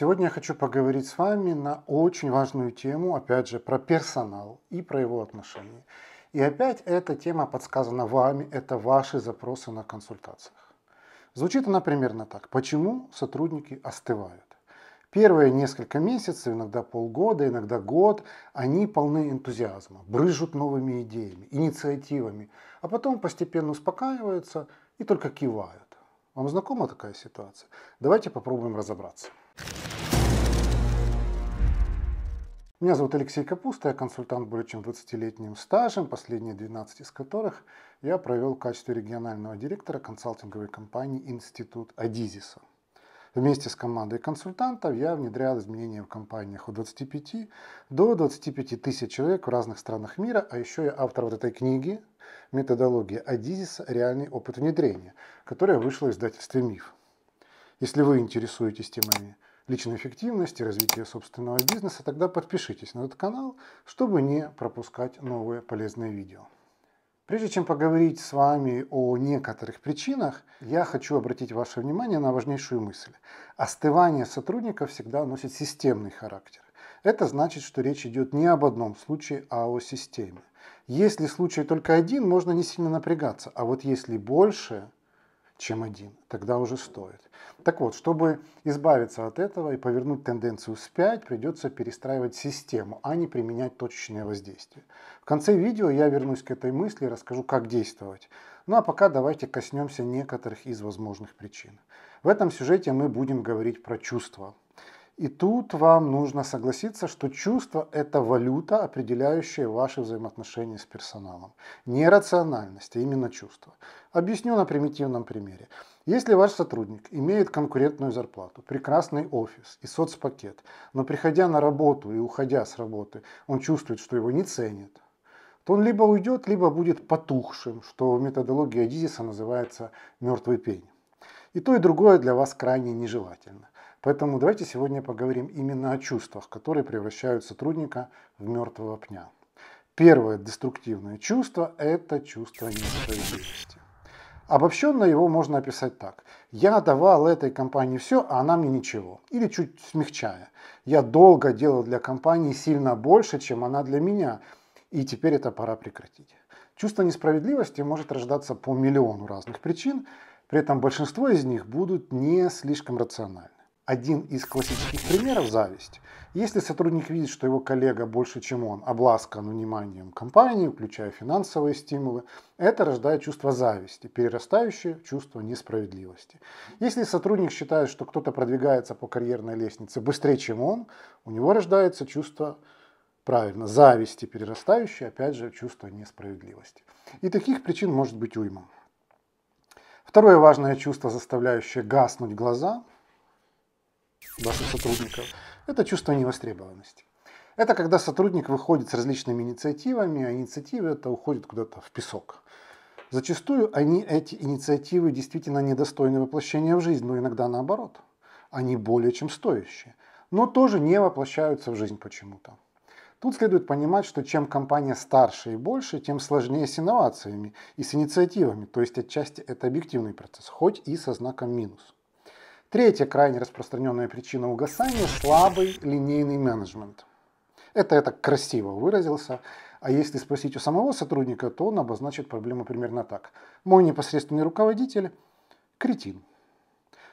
Сегодня я хочу поговорить с вами на очень важную тему, опять же, про персонал и про его отношения. И опять эта тема подсказана вами, это ваши запросы на консультациях. Звучит она примерно так. Почему сотрудники остывают? Первые несколько месяцев, иногда полгода, иногда год, они полны энтузиазма, брыжут новыми идеями, инициативами, а потом постепенно успокаиваются и только кивают. Вам знакома такая ситуация? Давайте попробуем разобраться. Меня зовут Алексей Капуста, я консультант более чем 20-летним стажем, последние 12 из которых я провел в качестве регионального директора консалтинговой компании «Институт Адизиса». Вместе с командой консультантов я внедрял изменения в компаниях от 25 до 25 тысяч человек в разных странах мира, а еще я автор вот этой книги «Методология Адизиса. Реальный опыт внедрения», которая вышла в издательстве «Миф». Если вы интересуетесь темами личной эффективности, развития собственного бизнеса, тогда подпишитесь на этот канал, чтобы не пропускать новые полезные видео. Прежде чем поговорить с вами о некоторых причинах, я хочу обратить ваше внимание на важнейшую мысль. Остывание сотрудников всегда носит системный характер. Это значит, что речь идет не об одном случае, а о системе. Если случай только один, можно не сильно напрягаться, а вот если больше, чем один. Тогда уже стоит. Так вот, чтобы избавиться от этого и повернуть тенденцию вспять, придется перестраивать систему, а не применять точечное воздействие. В конце видео я вернусь к этой мысли и расскажу, как действовать. Ну а пока давайте коснемся некоторых из возможных причин. В этом сюжете мы будем говорить про чувства, и тут вам нужно согласиться, что чувство – это валюта, определяющая ваши взаимоотношения с персоналом. Не рациональность, а именно чувство. Объясню на примитивном примере. Если ваш сотрудник имеет конкурентную зарплату, прекрасный офис и соцпакет, но приходя на работу и уходя с работы, он чувствует, что его не ценят, то он либо уйдет, либо будет потухшим, что в методологии Адизиса называется «мертвый пень». И то, и другое для вас крайне нежелательно – Поэтому давайте сегодня поговорим именно о чувствах, которые превращают сотрудника в мертвого пня. Первое деструктивное чувство – это чувство несправедливости. Обобщенно его можно описать так. Я давал этой компании все, а она мне ничего. Или чуть смягчая. Я долго делал для компании сильно больше, чем она для меня. И теперь это пора прекратить. Чувство несправедливости может рождаться по миллиону разных причин, при этом большинство из них будут не слишком рациональны один из классических примеров – зависть. Если сотрудник видит, что его коллега больше, чем он, обласкан вниманием компании, включая финансовые стимулы, это рождает чувство зависти, перерастающее в чувство несправедливости. Если сотрудник считает, что кто-то продвигается по карьерной лестнице быстрее, чем он, у него рождается чувство правильно, зависти, перерастающее, опять же, в чувство несправедливости. И таких причин может быть уйма. Второе важное чувство, заставляющее гаснуть глаза ваших сотрудников. Это чувство невостребованности. Это когда сотрудник выходит с различными инициативами, а инициативы это уходит куда-то в песок. Зачастую они, эти инициативы, действительно недостойны воплощения в жизнь, но иногда наоборот. Они более чем стоящие, но тоже не воплощаются в жизнь почему-то. Тут следует понимать, что чем компания старше и больше, тем сложнее с инновациями и с инициативами, то есть отчасти это объективный процесс, хоть и со знаком минус. Третья крайне распространенная причина угасания – слабый линейный менеджмент. Это я так красиво выразился. А если спросить у самого сотрудника, то он обозначит проблему примерно так. Мой непосредственный руководитель – кретин.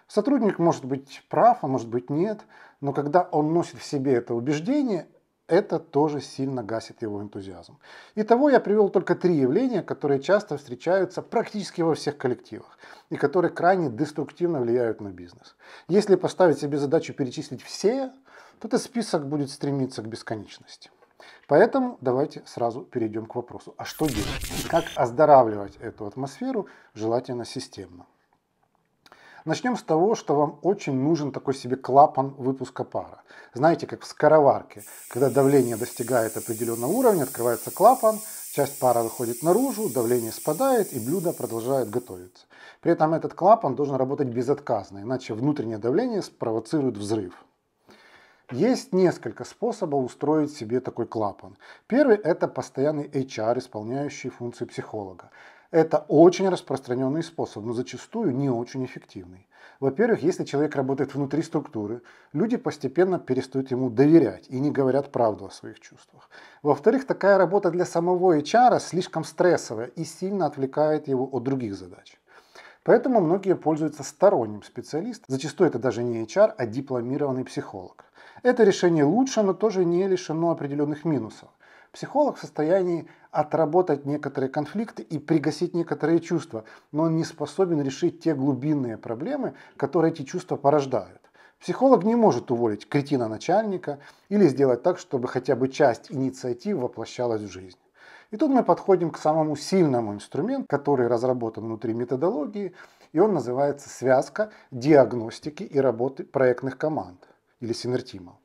Сотрудник может быть прав, а может быть нет, но когда он носит в себе это убеждение, это тоже сильно гасит его энтузиазм. Итого я привел только три явления, которые часто встречаются практически во всех коллективах и которые крайне деструктивно влияют на бизнес. Если поставить себе задачу перечислить все, то этот список будет стремиться к бесконечности. Поэтому давайте сразу перейдем к вопросу, а что делать? Как оздоравливать эту атмосферу, желательно системно? Начнем с того, что вам очень нужен такой себе клапан выпуска пара. Знаете, как в скороварке, когда давление достигает определенного уровня, открывается клапан, часть пара выходит наружу, давление спадает и блюдо продолжает готовиться. При этом этот клапан должен работать безотказно, иначе внутреннее давление спровоцирует взрыв. Есть несколько способов устроить себе такой клапан. Первый – это постоянный HR, исполняющий функции психолога. Это очень распространенный способ, но зачастую не очень эффективный. Во-первых, если человек работает внутри структуры, люди постепенно перестают ему доверять и не говорят правду о своих чувствах. Во-вторых, такая работа для самого HR слишком стрессовая и сильно отвлекает его от других задач. Поэтому многие пользуются сторонним специалистом, зачастую это даже не HR, а дипломированный психолог. Это решение лучше, но тоже не лишено определенных минусов. Психолог в состоянии отработать некоторые конфликты и пригасить некоторые чувства, но он не способен решить те глубинные проблемы, которые эти чувства порождают. Психолог не может уволить кретина начальника или сделать так, чтобы хотя бы часть инициатив воплощалась в жизнь. И тут мы подходим к самому сильному инструменту, который разработан внутри методологии, и он называется связка диагностики и работы проектных команд или синертимов.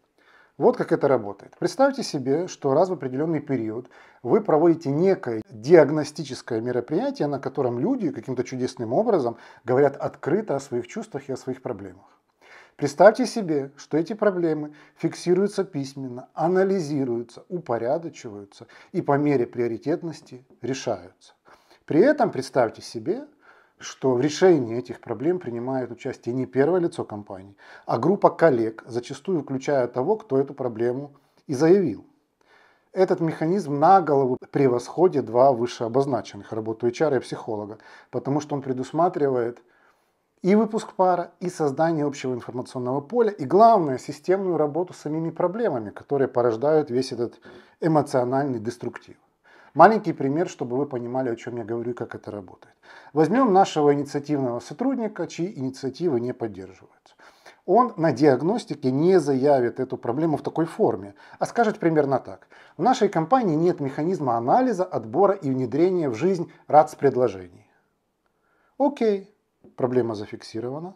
Вот как это работает. Представьте себе, что раз в определенный период вы проводите некое диагностическое мероприятие, на котором люди каким-то чудесным образом говорят открыто о своих чувствах и о своих проблемах. Представьте себе, что эти проблемы фиксируются письменно, анализируются, упорядочиваются и по мере приоритетности решаются. При этом представьте себе, что в решении этих проблем принимает участие не первое лицо компании, а группа коллег, зачастую включая того, кто эту проблему и заявил. Этот механизм на голову превосходит два вышеобозначенных – работу HR и психолога, потому что он предусматривает и выпуск пара, и создание общего информационного поля, и главное – системную работу с самими проблемами, которые порождают весь этот эмоциональный деструктив. Маленький пример, чтобы вы понимали, о чем я говорю и как это работает. Возьмем нашего инициативного сотрудника, чьи инициативы не поддерживаются. Он на диагностике не заявит эту проблему в такой форме, а скажет примерно так. В нашей компании нет механизма анализа, отбора и внедрения в жизнь РАЦ предложений. Окей, проблема зафиксирована.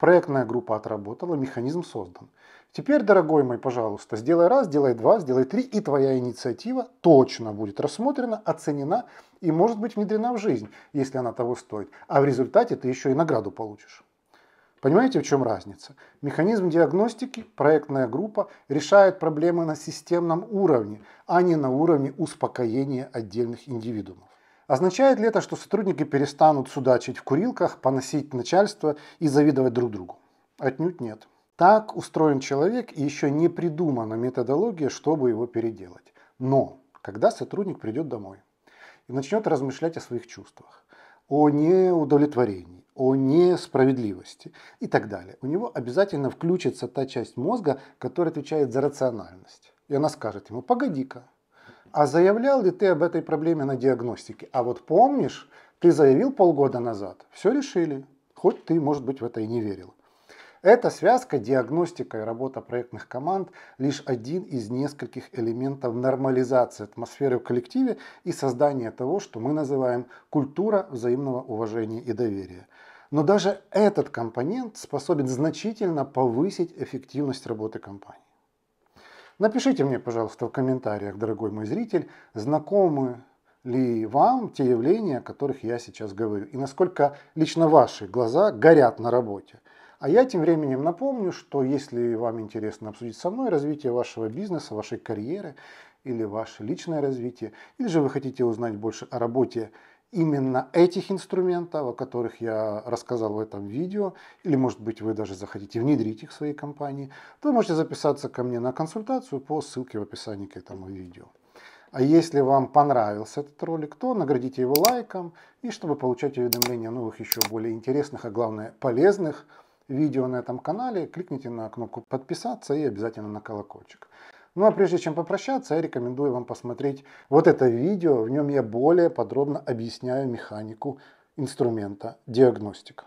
Проектная группа отработала, механизм создан. Теперь, дорогой мой, пожалуйста, сделай раз, сделай два, сделай три, и твоя инициатива точно будет рассмотрена, оценена и может быть внедрена в жизнь, если она того стоит. А в результате ты еще и награду получишь. Понимаете, в чем разница? Механизм диагностики, проектная группа решает проблемы на системном уровне, а не на уровне успокоения отдельных индивидуумов. Означает ли это, что сотрудники перестанут судачить в курилках, поносить начальство и завидовать друг другу? Отнюдь нет. Так устроен человек и еще не придумана методология, чтобы его переделать. Но когда сотрудник придет домой и начнет размышлять о своих чувствах, о неудовлетворении, о несправедливости и так далее, у него обязательно включится та часть мозга, которая отвечает за рациональность. И она скажет ему, погоди-ка, а заявлял ли ты об этой проблеме на диагностике? А вот помнишь, ты заявил полгода назад, все решили, хоть ты, может быть, в это и не верил. Эта связка, диагностика и работа проектных команд – лишь один из нескольких элементов нормализации атмосферы в коллективе и создания того, что мы называем культура взаимного уважения и доверия. Но даже этот компонент способен значительно повысить эффективность работы компании. Напишите мне, пожалуйста, в комментариях, дорогой мой зритель, знакомы ли вам те явления, о которых я сейчас говорю, и насколько лично ваши глаза горят на работе. А я тем временем напомню, что если вам интересно обсудить со мной развитие вашего бизнеса, вашей карьеры или ваше личное развитие, или же вы хотите узнать больше о работе именно этих инструментов, о которых я рассказал в этом видео, или, может быть, вы даже захотите внедрить их в своей компании, то вы можете записаться ко мне на консультацию по ссылке в описании к этому видео. А если вам понравился этот ролик, то наградите его лайком, и чтобы получать уведомления о новых, еще более интересных, а главное полезных видео на этом канале, кликните на кнопку подписаться и обязательно на колокольчик. Ну а прежде чем попрощаться, я рекомендую вам посмотреть вот это видео. В нем я более подробно объясняю механику инструмента диагностика.